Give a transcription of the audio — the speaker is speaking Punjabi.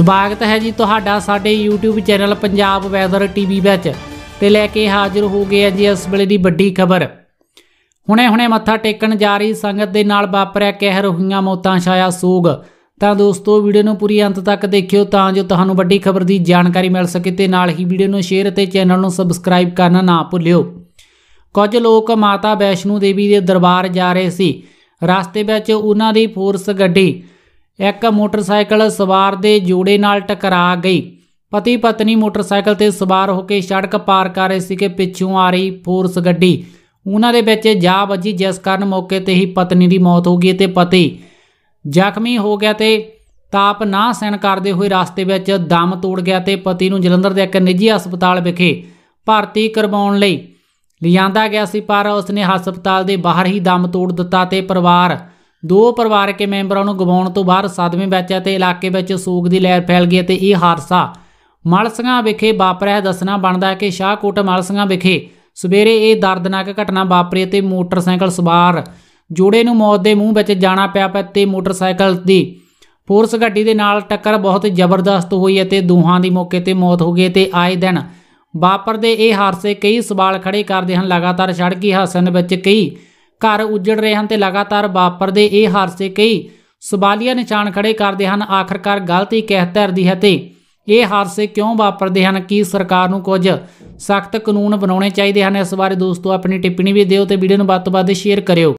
ਸਵਾਗਤ ਹੈ ਜੀ ਤੁਹਾਡਾ ਸਾਡੇ YouTube channel Punjab weather TV ਵਿੱਚ ਤੇ ਲੈ ਕੇ ਹਾਜ਼ਰ ਹੋ ਗਏ ਆ ਜੀ ਇਸ ਵੇਲੇ ਦੀ ਵੱਡੀ ਖਬਰ ਹੁਣੇ-ਹੁਣੇ ਮੱਥਾ ਟੇਕਣ ਜਾ ਰਹੀ ਸੰਗਤ ਦੇ ਨਾਲ ਵਾਪਰਿਆ ਕਹਿਰ ਹੋਈਆਂ ਮੌਤਾਂ ਛਾਇਆ ਸੋਗ ਤਾਂ ਦੋਸਤੋ ਵੀਡੀਓ ਨੂੰ ਪੂਰੀ ਅੰਤ ਤੱਕ ਦੇਖਿਓ ਤਾਂ ਜੋ ਤੁਹਾਨੂੰ ਵੱਡੀ ਖਬਰ ਦੀ ਜਾਣਕਾਰੀ ਮਿਲ ਸਕੇ ਤੇ ਨਾਲ ਹੀ ਵੀਡੀਓ ਨੂੰ ਸ਼ੇਅਰ ਤੇ ਚੈਨਲ ਨੂੰ ਸਬਸਕ੍ਰਾਈਬ ਕਰਨਾ ਨਾ ਭੁੱਲਿਓ ਕੁਝ ਲੋਕ ਮਾਤਾ ਵੈਸ਼ਨੂ ਦੇਵੀ ਦੇ ਦਰਬਾਰ ਜਾ ਰਹੇ ਸੀ ਰਸਤੇ ਵਿੱਚ ਉਹਨਾਂ ਦੀ ਫੋਰਸ ਗੱਡੀ ਇੱਕ ਮੋਟਰਸਾਈਕਲ ਸਵਾਰ ਦੇ ਜੋੜੇ ਨਾਲ ਟਕਰਾ ਗਈ ਪਤੀ ਪਤਨੀ ਮੋਟਰਸਾਈਕਲ ਤੇ ਸਵਾਰ ਹੋ ਕੇ ਸੜਕ ਪਾਰ ਕਰ ਰਹੇ ਸੀ ਕਿ ਪਿੱਛੋਂ ਆ ਰਹੀ ਫੋਰਸ ਗੱਡੀ ਉਹਨਾਂ ਦੇ ਵਿੱਚ ਜਾ ਵੱਜੀ ਜਿਸ ਕਾਰਨ ਮੌਕੇ ਤੇ ਹੀ ਪਤਨੀ ਦੀ ਮੌਤ ਹੋ ਗਈ ਤੇ ਪਤੀ ਜ਼ਖਮੀ ਹੋ ਗਿਆ ਤੇ ਤਾਪ ਨਾ ਸਹਿਣ ਕਰਦੇ ਹੋਏ ਰਸਤੇ ਵਿੱਚ ਦਮ ਤੋੜ ਗਿਆ ਤੇ ਪਤੀ ਨੂੰ ਜਲੰਧਰ ਦੇ ਇੱਕ ਨਿੱਜੀ ਹਸਪਤਾਲ ਵਿਖੇ ਭਰਤੀ ਕਰਵਾਉਣ ਲਈ ਲਿਆਂਦਾ ਗਿਆ ਸੀ ਪਰ ਉਸਨੇ ਹਸਪਤਾਲ ਦੇ ਬਾਹਰ ਹੀ ਦਮ ਤੋੜ ਦਿੱਤਾ ਤੇ ਪਰਿਵਾਰ ਦੋ ਪਰਿਵਾਰਕ ਮੈਂਬਰਾਂ ਨੂੰ ਗਵਾਉਣ ਤੋਂ ਬਾਅਦ ਸਦਵੇਂ ਵਿੱਚ ਅਤੇ ਇਲਾਕੇ ਵਿੱਚ ਸੋਗ ਦੀ ਲਹਿਰ ਫੈਲ ਗਈ ਅਤੇ ਇਹ ਹਾਦਸਾ ਮਲਸੰਗਾ ਵਿਖੇ ਵਾਪਰਿਆ ਦੱਸਣਾ ਬਣਦਾ ਹੈ ਕਿ ਸ਼ਾਹਕੋਟ ਮਲਸੰਗਾ ਵਿਖੇ ਸਵੇਰੇ ਇਹ ਦਰਦਨਾਕ ਘਟਨਾ ਵਾਪਰੀ ਅਤੇ ਮੋਟਰਸਾਈਕਲ ਸਵਾਰ ਜੋੜੇ ਨੂੰ ਮੌਤ ਦੇ ਮੂੰਹ ਵਿੱਚ ਜਾਣਾ ਪਿਆ ਤੇ ਮੋਟਰਸਾਈਕਲ ਦੀ ਫੋਰਸ ਗੱਡੀ ਦੇ ਨਾਲ ਟੱਕਰ ਬਹੁਤ ਜ਼ਬਰਦਸਤ ਹੋਈ ਅਤੇ ਦੋਹਾਂ ਦੀ ਮੌਕੇ ਤੇ ਮੌਤ ਹੋ ਗਈ ਤੇ ਆਏ ਦਿਨ ਵਾਪਰਦੇ ਇਹ ਹਾਦਸੇ ਕਈ ਸਵਾਲ ਖੜੇ ਕਰਦੇ ਹਨ ਲਗਾਤਾਰ ਸੜਕੀ ਹਸਨ ਵਿੱਚ ਕਈ ਘਰ ਉਜੜ ਰਹੇ ਹਨ ਤੇ ਲਗਾਤਾਰ ਵਾਪਰਦੇ ਇਹ ਹਾਦਸੇ ਕਈ ਸੁਬਾਲੀਆ ਨਿਸ਼ਾਨ ਖੜੇ ਕਰਦੇ ਹਨ ਆਖਰਕਾਰ ਗਲਤੀ ਕਿਸ ਦੀ ਹੈ ਤੇ ਇਹ ਹਾਦਸੇ ਕਿਉਂ ਵਾਪਰਦੇ ਹਨ ਕੀ ਸਰਕਾਰ ਨੂੰ ਕੁਝ ਸਖਤ ਕਾਨੂੰਨ ਬਣਾਉਣੇ ਚਾਹੀਦੇ ਹਨ ਇਸ ਬਾਰੇ ਦੋਸਤੋ ਆਪਣੀ ਟਿੱਪਣੀ ਵੀ ਦਿਓ ਤੇ ਵੀਡੀਓ ਨੂੰ ਵੱਧ ਤੋਂ ਵੱਧ ਸ਼ੇਅਰ ਕਰਿਓ